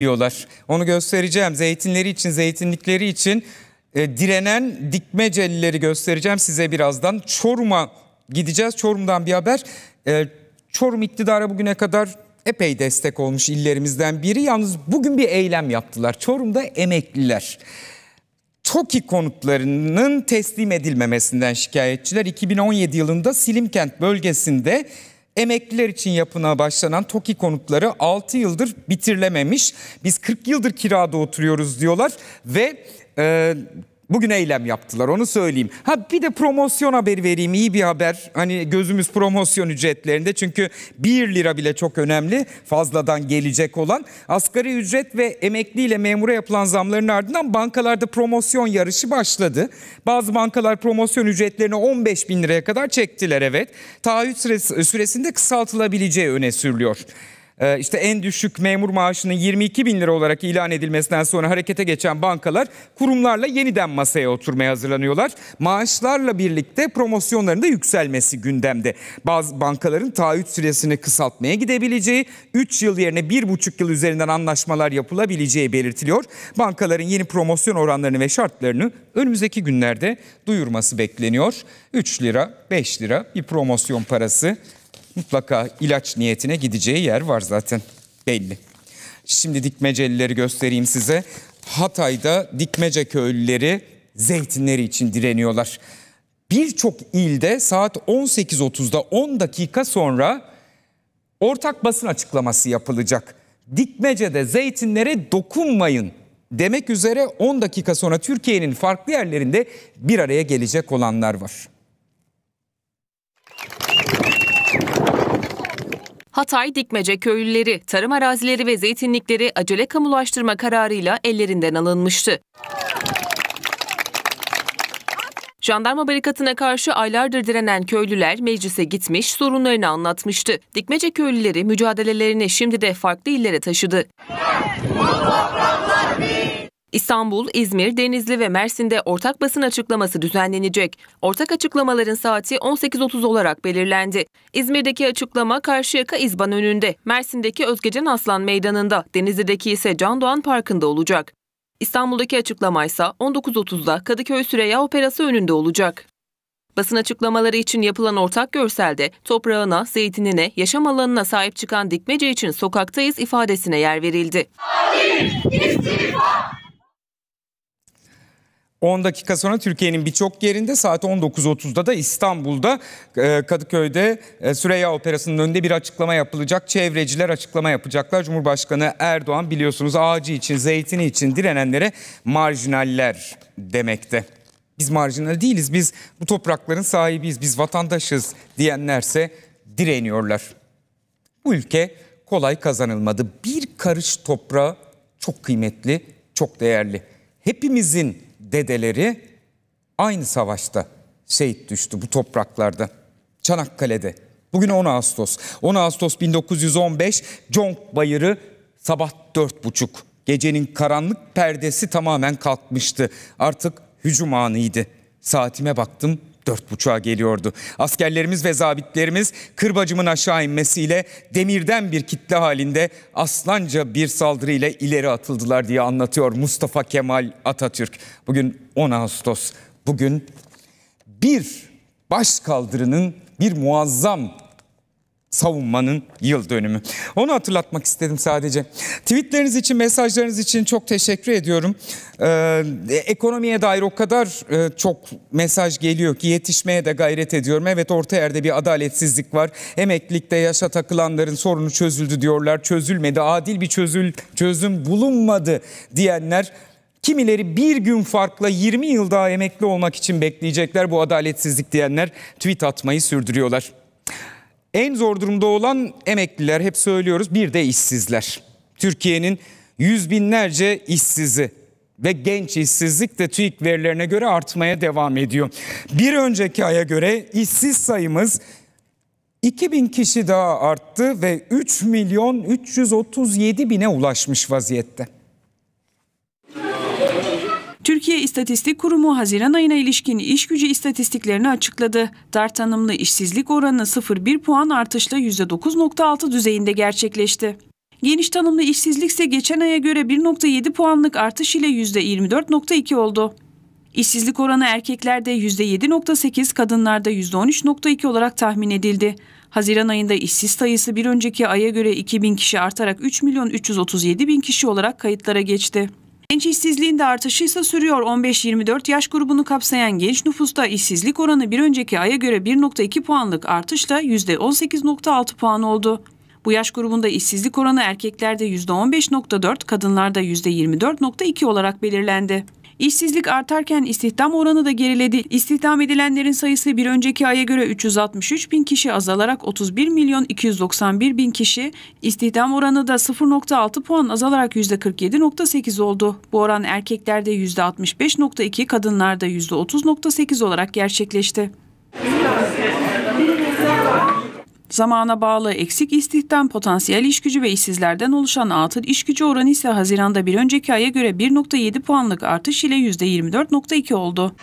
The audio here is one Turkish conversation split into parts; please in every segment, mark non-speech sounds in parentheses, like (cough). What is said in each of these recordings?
diyorlar. Onu göstereceğim. Zeytinleri için, zeytinlikleri için e, direnen dikmecellileri göstereceğim size birazdan. Çorum'a gideceğiz. Çorum'dan bir haber. E, Çorum iktidara bugüne kadar epey destek olmuş illerimizden biri. Yalnız bugün bir eylem yaptılar. Çorum'da emekliler. TOKİ konutlarının teslim edilmemesinden şikayetçiler 2017 yılında Silimkent bölgesinde Emekliler için yapına başlanan TOKİ konutları 6 yıldır bitirilememiş. Biz 40 yıldır kirada oturuyoruz diyorlar ve e, Bugün eylem yaptılar onu söyleyeyim. Ha bir de promosyon haberi vereyim iyi bir haber. Hani gözümüz promosyon ücretlerinde çünkü 1 lira bile çok önemli fazladan gelecek olan. Asgari ücret ve emekli ile memura yapılan zamların ardından bankalarda promosyon yarışı başladı. Bazı bankalar promosyon ücretlerini 15 bin liraya kadar çektiler evet. Taahhüt süresinde kısaltılabileceği öne sürülüyor e, işte en düşük memur maaşının 22 bin lira olarak ilan edilmesinden sonra harekete geçen bankalar kurumlarla yeniden masaya oturmaya hazırlanıyorlar. Maaşlarla birlikte promosyonların da yükselmesi gündemde. Bazı bankaların taahhüt süresini kısaltmaya gidebileceği, 3 yıl yerine 1,5 yıl üzerinden anlaşmalar yapılabileceği belirtiliyor. Bankaların yeni promosyon oranlarını ve şartlarını önümüzdeki günlerde duyurması bekleniyor. 3 lira, 5 lira bir promosyon parası mutlaka ilaç niyetine gideceği yer var zaten belli. Şimdi dikmecelileri göstereyim size. Hatay'da dikmece köylüleri zeytinleri için direniyorlar. Birçok ilde saat 18.30'da 10 dakika sonra ortak basın açıklaması yapılacak. Dikmece'de zeytinlere dokunmayın demek üzere 10 dakika sonra Türkiye'nin farklı yerlerinde bir araya gelecek olanlar var. Hatay Dikmece köylüleri, tarım arazileri ve zeytinlikleri acele kamulaştırma kararıyla ellerinden alınmıştı. Jandarma barikatına karşı aylardır direnen köylüler meclise gitmiş, sorunlarını anlatmıştı. Dikmece köylüleri mücadelelerini şimdi de farklı illere taşıdı. Evet, İstanbul, İzmir, Denizli ve Mersin'de ortak basın açıklaması düzenlenecek. Ortak açıklamaların saati 18.30 olarak belirlendi. İzmir'deki açıklama Karşıyaka İzban önünde, Mersin'deki Özgecan Aslan Meydanı'nda, Denizli'deki ise Can Doğan Parkı'nda olacak. İstanbul'daki açıklama ise 19.30'da Kadıköy Süreyya Operası önünde olacak. Basın açıklamaları için yapılan ortak görselde toprağına, zeytinine, yaşam alanına sahip çıkan dikmece için sokaktayız ifadesine yer verildi. Ali, istifa! 10 dakika sonra Türkiye'nin birçok yerinde saat 19.30'da da İstanbul'da e, Kadıköy'de e, Süreyya Operası'nın önünde bir açıklama yapılacak. Çevreciler açıklama yapacaklar. Cumhurbaşkanı Erdoğan biliyorsunuz ağacı için, zeytini için direnenlere marjinaller demekte. Biz marjinal değiliz, biz bu toprakların sahibiyiz, biz vatandaşız diyenlerse direniyorlar. Bu ülke kolay kazanılmadı. Bir karış toprağı çok kıymetli, çok değerli. Hepimizin dedeleri aynı savaşta şehit düştü bu topraklarda. Çanakkale'de. Bugün 10 Ağustos. 10 Ağustos 1915 Conk Bayırı sabah 4.30. Gecenin karanlık perdesi tamamen kalkmıştı. Artık hücum anıydı. Saatime baktım 4.30'a geliyordu. Askerlerimiz ve zabitlerimiz kırbacımın aşağı inmesiyle demirden bir kitle halinde aslanca bir saldırıyla ileri atıldılar diye anlatıyor Mustafa Kemal Atatürk. Bugün 10 Ağustos. Bugün bir baş kaldırının bir muazzam savunmanın yıl dönümü. Onu hatırlatmak istedim sadece. Tweetleriniz için, mesajlarınız için çok teşekkür ediyorum. Ee, ekonomiye dair o kadar e, çok mesaj geliyor ki yetişmeye de gayret ediyorum. Evet orta yerde bir adaletsizlik var. Emeklilikte yaşa takılanların sorunu çözüldü diyorlar. Çözülmedi, adil bir çözül, çözüm bulunmadı diyenler Kimileri bir gün farkla 20 yıl daha emekli olmak için bekleyecekler bu adaletsizlik diyenler tweet atmayı sürdürüyorlar. En zor durumda olan emekliler hep söylüyoruz bir de işsizler. Türkiye'nin yüz binlerce işsizi ve genç işsizlik de TÜİK verilerine göre artmaya devam ediyor. Bir önceki aya göre işsiz sayımız 2000 kişi daha arttı ve 3 milyon 337 bine ulaşmış vaziyette. Türkiye İstatistik Kurumu Haziran ayına ilişkin iş gücü istatistiklerini açıkladı. Dar tanımlı işsizlik oranı 0,1 puan artışla %9.6 düzeyinde gerçekleşti. Geniş tanımlı işsizlik ise geçen aya göre 1.7 puanlık artış ile %24.2 oldu. İşsizlik oranı erkeklerde %7.8, kadınlarda %13.2 olarak tahmin edildi. Haziran ayında işsiz sayısı bir önceki aya göre 2 bin kişi artarak 3 milyon 337 bin kişi olarak kayıtlara geçti. Genç işsizliğin de artışı ise sürüyor. 15-24 yaş grubunu kapsayan genç nüfusta işsizlik oranı bir önceki aya göre 1.2 puanlık artışla %18.6 puan oldu. Bu yaş grubunda işsizlik oranı erkeklerde %15.4, kadınlarda %24.2 olarak belirlendi. İşsizlik artarken istihdam oranı da geriledi. İstihdam edilenlerin sayısı bir önceki aya göre 363 bin kişi azalarak 31 milyon 291 bin kişi, istihdam oranı da 0.6 puan azalarak %47.8 oldu. Bu oran erkeklerde %65.2, kadınlarda %30.8 olarak gerçekleşti. Zamana bağlı eksik istihdam, potansiyel işgücü ve işsizlerden oluşan atıl işgücü oranı ise Haziran'da bir önceki aya göre 1.7 puanlık artış ile %24.2 oldu.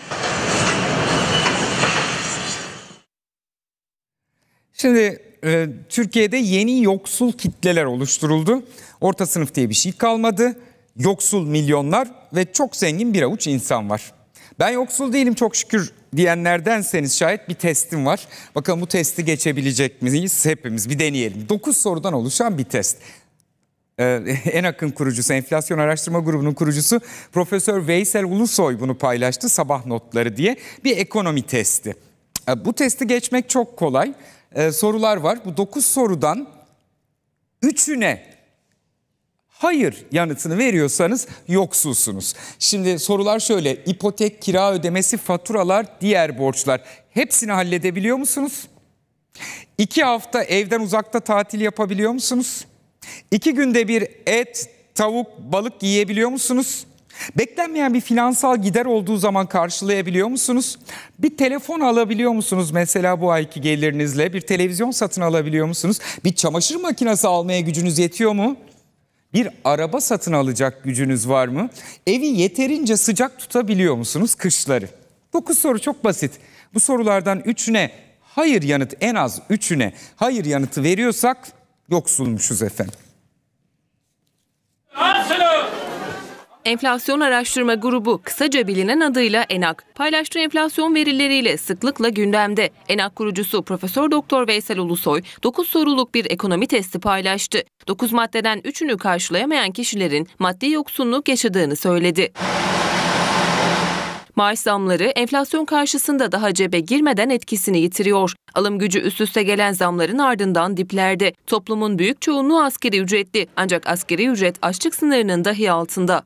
Şimdi e, Türkiye'de yeni yoksul kitleler oluşturuldu. Orta sınıf diye bir şey kalmadı. Yoksul milyonlar ve çok zengin bir avuç insan var. Ben yoksul değilim çok şükür diyenlerdenseniz şayet bir testim var. Bakalım bu testi geçebilecek miyiz hepimiz bir deneyelim. 9 sorudan oluşan bir test. Ee, (laughs) en akın kurucusu, enflasyon araştırma grubunun kurucusu Profesör Veysel Ulusoy bunu paylaştı sabah notları diye bir ekonomi testi. Ee, bu testi geçmek çok kolay. Ee, sorular var. Bu 9 sorudan 3'üne hayır yanıtını veriyorsanız yoksulsunuz. Şimdi sorular şöyle ipotek, kira ödemesi, faturalar, diğer borçlar hepsini halledebiliyor musunuz? İki hafta evden uzakta tatil yapabiliyor musunuz? İki günde bir et, tavuk, balık yiyebiliyor musunuz? Beklenmeyen bir finansal gider olduğu zaman karşılayabiliyor musunuz? Bir telefon alabiliyor musunuz mesela bu ayki gelirinizle? Bir televizyon satın alabiliyor musunuz? Bir çamaşır makinesi almaya gücünüz yetiyor mu? bir araba satın alacak gücünüz var mı? Evi yeterince sıcak tutabiliyor musunuz kışları? 9 soru çok basit. Bu sorulardan 3'üne hayır yanıt en az 3'üne hayır yanıtı veriyorsak yoksulmuşuz efendim. Enflasyon Araştırma Grubu kısaca bilinen adıyla ENAK paylaştığı enflasyon verileriyle sıklıkla gündemde. ENAK kurucusu Profesör Doktor Veysel Ulusoy 9 soruluk bir ekonomi testi paylaştı. 9 maddeden 3'ünü karşılayamayan kişilerin maddi yoksunluk yaşadığını söyledi. Maaş zamları enflasyon karşısında daha cebe girmeden etkisini yitiriyor. Alım gücü üst üste gelen zamların ardından diplerde. Toplumun büyük çoğunluğu askeri ücretli. Ancak askeri ücret açlık sınırının dahi altında.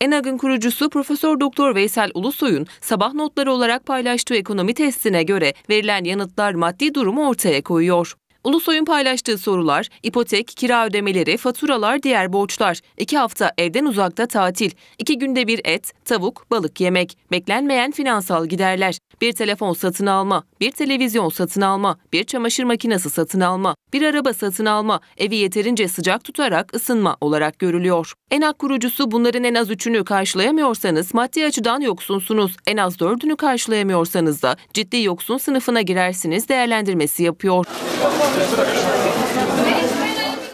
ENAG'ın kurucusu Profesör Doktor Veysel Ulusoy'un sabah notları olarak paylaştığı ekonomi testine göre verilen yanıtlar maddi durumu ortaya koyuyor. Ulusoy'un paylaştığı sorular, ipotek, kira ödemeleri, faturalar, diğer borçlar, iki hafta evden uzakta tatil, iki günde bir et, tavuk, balık yemek, beklenmeyen finansal giderler, bir telefon satın alma, bir televizyon satın alma, bir çamaşır makinesi satın alma, bir araba satın alma, evi yeterince sıcak tutarak ısınma olarak görülüyor. Enak kurucusu bunların en az üçünü karşılayamıyorsanız maddi açıdan yoksunsunuz, en az dördünü karşılayamıyorsanız da ciddi yoksun sınıfına girersiniz değerlendirmesi yapıyor.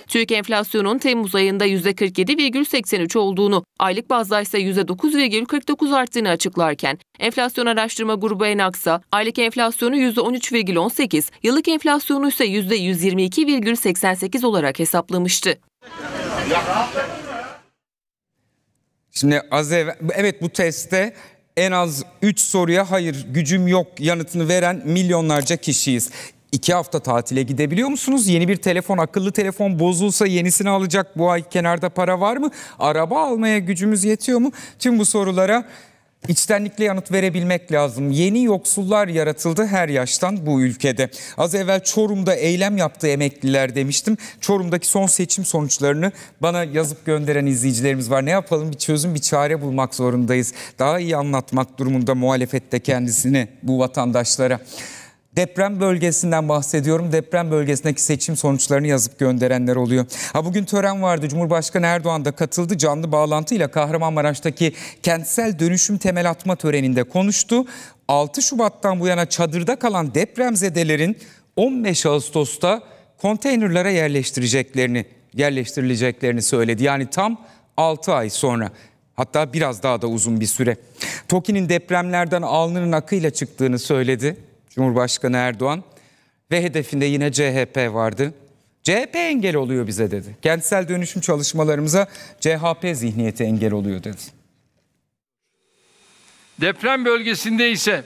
Türk enflasyonun Temmuz ayında %47,83 olduğunu, aylık bazda ise %9,49 arttığını açıklarken, enflasyon araştırma grubu Enaksa, aylık enflasyonu %13,18, yıllık enflasyonu ise %122,88 olarak hesaplamıştı. Şimdi az evvel, evet bu testte en az 3 soruya hayır gücüm yok yanıtını veren milyonlarca kişiyiz iki hafta tatile gidebiliyor musunuz? Yeni bir telefon, akıllı telefon bozulsa yenisini alacak bu ay kenarda para var mı? Araba almaya gücümüz yetiyor mu? Tüm bu sorulara içtenlikle yanıt verebilmek lazım. Yeni yoksullar yaratıldı her yaştan bu ülkede. Az evvel Çorum'da eylem yaptı emekliler demiştim. Çorum'daki son seçim sonuçlarını bana yazıp gönderen izleyicilerimiz var. Ne yapalım bir çözüm bir çare bulmak zorundayız. Daha iyi anlatmak durumunda muhalefette kendisini bu vatandaşlara. Deprem bölgesinden bahsediyorum. Deprem bölgesindeki seçim sonuçlarını yazıp gönderenler oluyor. Ha bugün tören vardı. Cumhurbaşkanı Erdoğan da katıldı. Canlı bağlantıyla Kahramanmaraş'taki kentsel dönüşüm temel atma töreninde konuştu. 6 Şubat'tan bu yana çadırda kalan depremzedelerin 15 Ağustos'ta konteynerlara yerleştireceklerini yerleştirileceklerini söyledi. Yani tam 6 ay sonra hatta biraz daha da uzun bir süre. Toki'nin depremlerden alnının akıyla çıktığını söyledi. Cumhurbaşkanı Erdoğan ve hedefinde yine CHP vardı. CHP engel oluyor bize dedi. Kentsel dönüşüm çalışmalarımıza CHP zihniyeti engel oluyor dedi. Deprem bölgesinde ise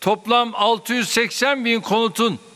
toplam 680 bin konutun